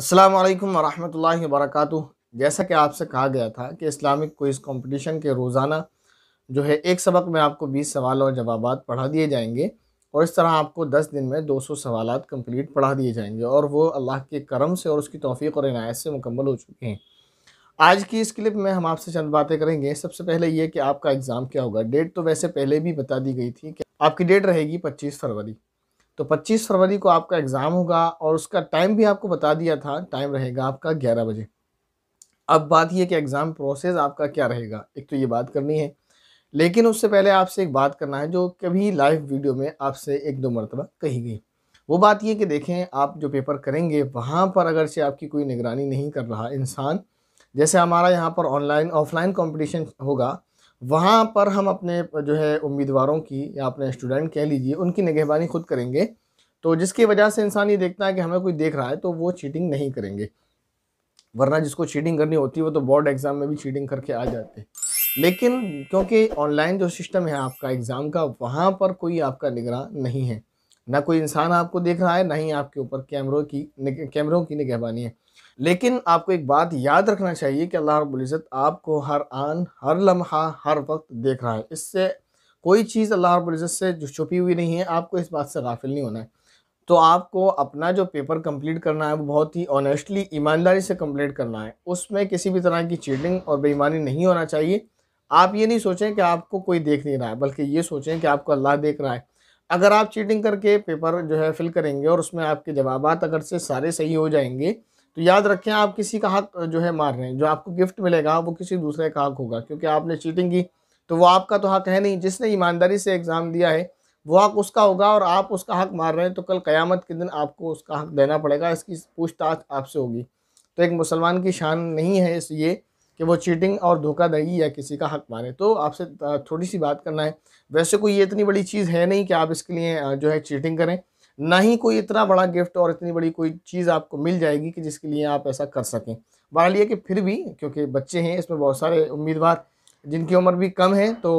अस्सलाम वालेकुम वरहमतुल्लाहि वबरकातुहू जैसा कि आपसे कहा गया था कि इस्लामिक क्विज़ कंपटीशन के रोज़ाना जो है एक सबक में आपको 20 सवाल और जवाब पढ़ा दिए जाएंगे और इस तरह आपको 10 दिन में 200 सवाल कंप्लीट पढ़ा दिए जाएंगे और वो अल्लाह के करम से और उसकी तोफ़ी और इनायत से मुकम्मल हो चुके हैं आज की इस क्लिप में हम आपसे चंद बातें करेंगे सबसे पहले ये कि आपका एग्ज़ाम क्या होगा डेट तो वैसे पहले भी बता दी गई थी कि आपकी डेट रहेगी पच्चीस फरवरी तो 25 फरवरी को आपका एग्ज़ाम होगा और उसका टाइम भी आपको बता दिया था टाइम रहेगा आपका 11 बजे अब बात यह कि एग्ज़ाम प्रोसेस आपका क्या रहेगा एक तो ये बात करनी है लेकिन उससे पहले आपसे एक बात करना है जो कभी लाइव वीडियो में आपसे एक दो मरतबा कही गई वो बात ये कि देखें आप जो पेपर करेंगे वहाँ पर अगर से आपकी कोई निगरानी नहीं कर रहा इंसान जैसे हमारा यहाँ पर ऑनलाइन ऑफलाइन कंपटीशन होगा वहाँ पर हम अपने जो है उम्मीदवारों की या अपने स्टूडेंट कह लीजिए उनकी निगहबानी खुद करेंगे तो जिसकी वजह से इंसान ये देखता है कि हमें कोई देख रहा है तो वो चीटिंग नहीं करेंगे वरना जिसको चीटिंग करनी होती है वो तो बोर्ड एग्ज़ाम में भी चीटिंग करके आ जाते लेकिन क्योंकि ऑनलाइन जो सिस्टम है आपका एग्ज़ाम का वहाँ पर कोई आपका निगरान नहीं है ना कोई इंसान आपको देख रहा है ना ही आपके ऊपर कैमरों की कैमरों की निगहबानी है लेकिन आपको एक बात याद रखना चाहिए कि अल्लाह रबुल्ज़त आपको हर आन हर लम्हा हर वक्त देख रहा है इससे कोई चीज़ अल्लाह रबुल्ज़त से जो छुपी हुई नहीं है आपको इस बात से गाफिल नहीं होना है तो आपको अपना जो पेपर कंप्लीट करना है वो बहुत ही ऑनेस्टली ईमानदारी से कंप्लीट करना है उसमें किसी भी तरह की चीटिंग और बेईमानी नहीं होना चाहिए आप ये नहीं सोचें कि आपको कोई देख नहीं रहा है बल्कि ये सोचें कि आपको अल्लाह देख रहा है अगर आप चीटिंग करके पेपर जो है फिल करेंगे और उसमें आपके जवाब अगर से सारे सही हो जाएंगे तो याद रखें आप किसी का हक हाँ जो है मार रहे हैं जो आपको गिफ्ट मिलेगा वो किसी दूसरे का हक होगा क्योंकि आपने चीटिंग की तो वो आपका तो हक हाँ है नहीं जिसने ईमानदारी से एग्ज़ाम दिया है वो हक उसका होगा और आप उसका हक मार रहे हैं तो कल क़यामत के दिन आपको उसका हक देना पड़ेगा इसकी पूछताछ आपसे होगी तो एक मुसलमान की शान नहीं है इस ये कि वो चीटिंग और धोखाधड़ी या किसी का हक मारे तो आपसे थोड़ी सी बात करना है वैसे कोई ये इतनी बड़ी चीज़ है नहीं कि आप इसके लिए जो है चीटिंग करें ना ही कोई इतना बड़ा गिफ्ट और इतनी बड़ी कोई चीज़ आपको मिल जाएगी कि जिसके लिए आप ऐसा कर सकें बहाल ये कि फिर भी क्योंकि बच्चे हैं इसमें बहुत सारे उम्मीदवार जिनकी उम्र भी कम है तो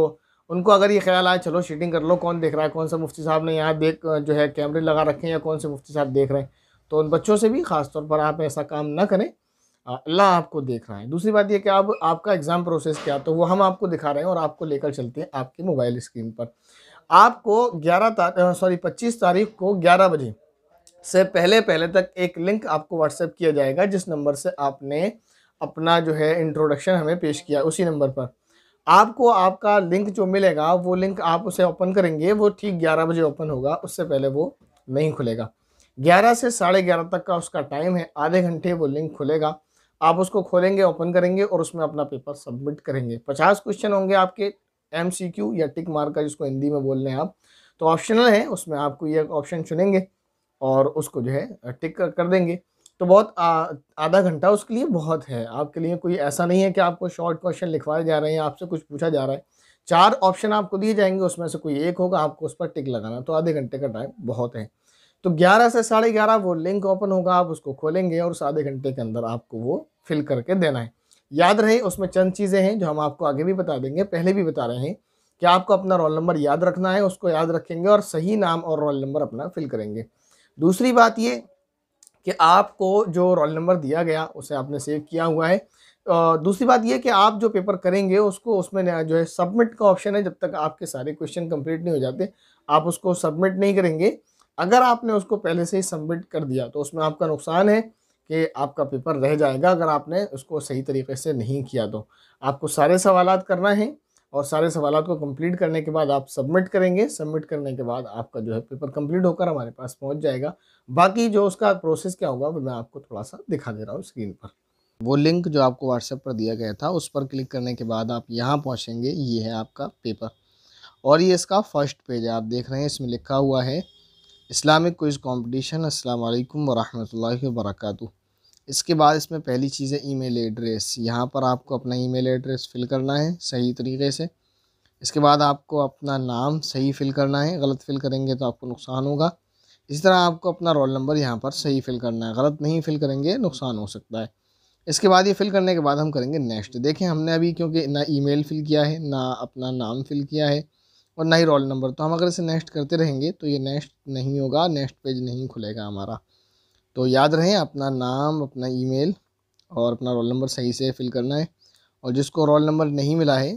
उनको अगर ये ख्याल आए चलो शीटिंग कर लो कौन देख रहा है कौन सा मुफ्ती साहब ने यहाँ देख जो है कैमरे लगा रखे हैं या कौन से मुफ्ती साहब देख रहे हैं तो उन बच्चों से भी ख़ासतौर पर आप ऐसा काम ना करें अल्लाह आपको देख रहा है दूसरी बात यह कि आप आपका एग्ज़ाम प्रोसेस क्या तो वो हम आपको दिखा रहे हैं और आपको लेकर चलते हैं आपके मोबाइल स्क्रीन पर आपको 11 तारीख सॉरी 25 तारीख को 11 बजे से पहले पहले तक एक लिंक आपको व्हाट्सएप किया जाएगा जिस नंबर से आपने अपना जो है इंट्रोडक्शन हमें पेश किया उसी नंबर पर आपको आपका लिंक जो मिलेगा वो लिंक आप उसे ओपन करेंगे वो ठीक ग्यारह बजे ओपन होगा उससे पहले वो नहीं खुलेगा ग्यारह से साढ़े ग्यारह तक का उसका टाइम है आधे घंटे वो लिंक खुलेगा आप उसको खोलेंगे ओपन करेंगे और उसमें अपना पेपर सबमिट करेंगे पचास क्वेश्चन होंगे आपके एम सी क्यू या टिक मार्क का जिसको हिंदी में बोल रहे हैं आप तो ऑप्शनल है उसमें आपको ये ऑप्शन चुनेंगे और उसको जो है टिक कर देंगे तो बहुत आधा घंटा उसके लिए बहुत है आपके लिए कोई ऐसा नहीं है कि आपको शॉर्ट क्वेश्चन लिखवाए जा रहे हैं आपसे कुछ पूछा जा रहा है चार ऑप्शन आपको दिए जाएंगे उसमें से कोई एक होगा आपको उस पर टिक लगाना तो आधे घंटे का टाइम बहुत है तो 11 से साढ़े ग्यारह वो लिंक ओपन होगा आप उसको खोलेंगे और उस आधे घंटे के अंदर आपको वो फिल करके देना है याद रहे उसमें चंद चीज़ें हैं जो हम आपको आगे भी बता देंगे पहले भी बता रहे हैं कि आपको अपना रोल नंबर याद रखना है उसको याद रखेंगे और सही नाम और रोल नंबर अपना फिल करेंगे दूसरी बात ये कि आपको जो रोल नंबर दिया गया उसे आपने सेव किया हुआ है और दूसरी बात यह कि आप जो पेपर करेंगे उसको उसमें जो है सबमिट का ऑप्शन है जब तक आपके सारे क्वेश्चन कंप्लीट नहीं हो जाते आप उसको सबमिट नहीं करेंगे अगर आपने उसको पहले से ही सबमिट कर दिया तो उसमें आपका नुकसान है कि आपका पेपर रह जाएगा अगर आपने उसको सही तरीके से नहीं किया तो आपको सारे सवाल करना है और सारे सवाल को कंप्लीट करने के बाद आप सबमिट करेंगे सबमिट करने के बाद आपका जो है पेपर कंप्लीट होकर हमारे पास पहुंच जाएगा बाकी जो उसका प्रोसेस क्या होगा वो मैं आपको थोड़ा सा दिखा दे रहा हूँ स्क्रीन पर वो लिंक जो आपको व्हाट्सएप पर दिया गया था उस पर क्लिक करने के बाद आप यहाँ पहुँचेंगे ये है आपका पेपर और ये इसका फर्स्ट पेज है आप देख रहे हैं इसमें लिखा हुआ है इस्लामिक क्विज़ कंपटीशन अस्सलाम वालेकुम वरहमतुल्लाहि वबरकू इसके बाद इसमें पहली चीज़ है ईमेल एड्रेस यहाँ पर आपको अपना ईमेल एड्रेस फिल करना है सही तरीके से इसके बाद आपको अपना नाम सही फिल करना है गलत फिल करेंगे तो आपको नुकसान होगा इसी तरह आपको अपना रोल नंबर यहाँ पर सही फिल करना है गलत नहीं फिल करेंगे नुकसान हो सकता है इसके बाद ये फिल करने के बाद हम करेंगे नेक्स्ट देखें हमने अभी क्योंकि ना ईमेल फिल किया है ना अपना नाम फिल किया है और ना ही रोल नंबर तो हम अगर इसे नेक्स्ट करते रहेंगे तो ये नेक्स्ट नहीं होगा नेक्स्ट पेज नहीं खुलेगा हमारा तो याद रहें अपना नाम अपना ईमेल और अपना रोल नंबर सही से फिल करना है और जिसको रोल नंबर नहीं मिला है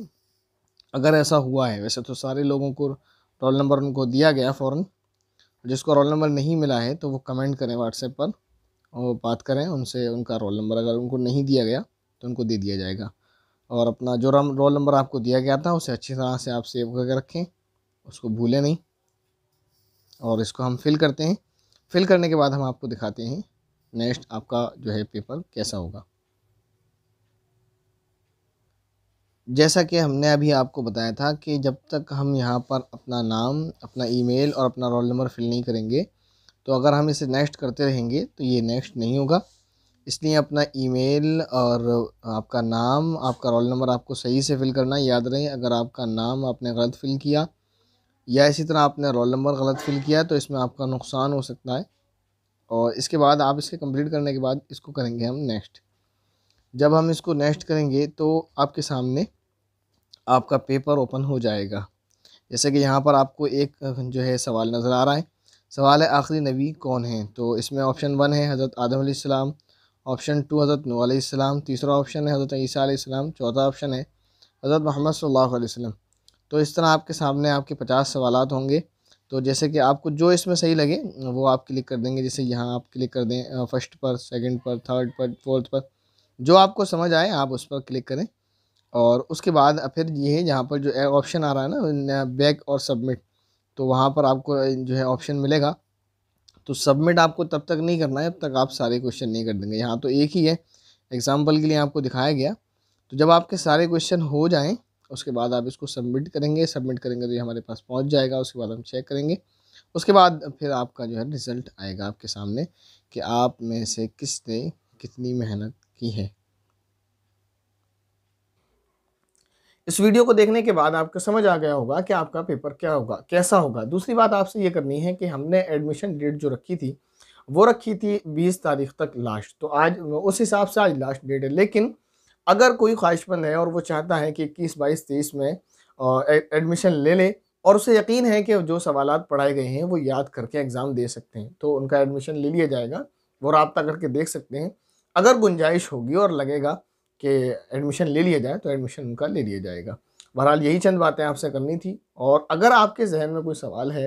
अगर ऐसा हुआ है वैसे तो सारे लोगों को रोल नंबर उनको दिया गया फ़ौर जिसको रोल नंबर नहीं मिला है तो वो कमेंट करें व्हाट्सएप पर और बात करें उनसे उनका रोल नंबर अगर उनको नहीं दिया गया तो उनको दे दिया जाएगा और अपना जो रम रोल नंबर आपको दिया गया था उसे अच्छी तरह से आप सेव करके रखें उसको भूलें नहीं और इसको हम फिल करते हैं फिल करने के बाद हम आपको दिखाते हैं नेक्स्ट आपका जो है पेपर कैसा होगा जैसा कि हमने अभी आपको बताया था कि जब तक हम यहाँ पर अपना नाम अपना ईमेल और अपना रोल नंबर फिल नहीं करेंगे तो अगर हम इसे नेक्स्ट करते रहेंगे तो ये नेक्स्ट नहीं होगा इसलिए अपना ईमेल और आपका नाम आपका रोल नंबर आपको सही से फिल करना है याद रहे अगर आपका नाम आपने गलत फिल किया या इसी तरह आपने रोल नंबर गलत फिल किया तो इसमें आपका नुकसान हो सकता है और इसके बाद आप इसके कंप्लीट करने के बाद इसको करेंगे हम नेक्स्ट जब हम इसको नेक्स्ट करेंगे तो आपके सामने आपका पेपर ओपन हो जाएगा जैसे कि यहाँ पर आपको एक जो है सवाल नज़र आ रहा है सवाल है आखिरी नबी कौन है तो इसमें ऑप्शन वन है हज़रत आदम आसमाम ऑप्शन टू हज़रत नूसम तीसरा ऑप्शन है हज़रत ईसा चौथा ऑप्शन है हज़रत मोहम्मद सल्हलम तो इस तरह आपके सामने आपके पचास सवाल होंगे तो जैसे कि आपको जो इसमें सही लगे वो आप क्लिक कर देंगे जैसे यहाँ आप क्लिक कर दें फर्स्ट पर सेकंड पर थर्ड पर फोर्थ पर जो आपको समझ आए आप उस पर क्लिक करें और उसके बाद फिर ये है यहाँ पर जो ऑप्शन आ रहा है ना बैक और सबमिट तो वहाँ पर आपको जो है ऑप्शन मिलेगा तो सबमिट आपको तब तक नहीं करना है जब तक आप सारे क्वेश्चन नहीं कर देंगे यहाँ तो एक ही है एग्जाम्पल के लिए आपको दिखाया गया तो जब आपके सारे क्वेश्चन हो जाएँ उसके बाद आप इसको सबमिट करेंगे सबमिट करेंगे तो ये हमारे पास पहुँच जाएगा उसके बाद हम चेक करेंगे उसके बाद फिर आपका जो है रिज़ल्ट आएगा आपके सामने कि आप में से किसने कितनी मेहनत की है इस वीडियो को देखने के बाद आपको समझ आ गया होगा कि आपका पेपर क्या होगा कैसा होगा दूसरी बात आपसे ये करनी है कि हमने एडमिशन डेट जो रखी थी वो रखी थी बीस तारीख तक लास्ट तो आज उस हिसाब से आज लास्ट डेट है लेकिन अगर कोई ख्वाहिशमंद है और वो चाहता है कि इक्कीस बाईस तेईस में एडमिशन ले ले और उसे यकीन है कि जो सवाल पढ़ाए गए हैं वो याद करके एग्ज़ाम दे सकते हैं तो उनका एडमिशन ले लिया जाएगा वो रबता करके देख सकते हैं अगर गुंजाइश होगी और लगेगा कि एडमिशन ले लिया जाए तो एडमिशन उनका ले लिया जाएगा बहरहाल यही चंद बातें आपसे करनी थी और अगर आपके जहन में कोई सवाल है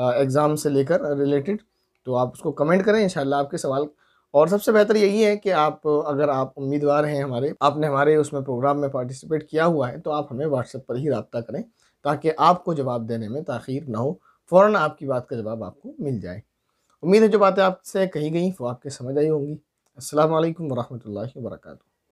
एग्ज़ाम से लेकर रिलेटेड तो आप उसको कमेंट करें इन आपके सवाल और सबसे बेहतर यही है कि आप अगर आप उम्मीदवार हैं हमारे आपने हमारे उसमें प्रोग्राम में पार्टिसिपेट किया हुआ है तो आप हमें व्हाट्सएप पर ही रबता करें ताकि आपको जवाब देने में तखीर ना हो फ़ौर आपकी बात का जवाब आपको मिल जाए उम्मीद है जो बातें आपसे कही गई वो आपके समझ आई होंगी असल वरहमल वर्का